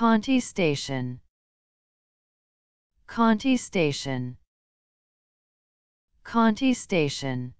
Conti Station Conti Station Conti Station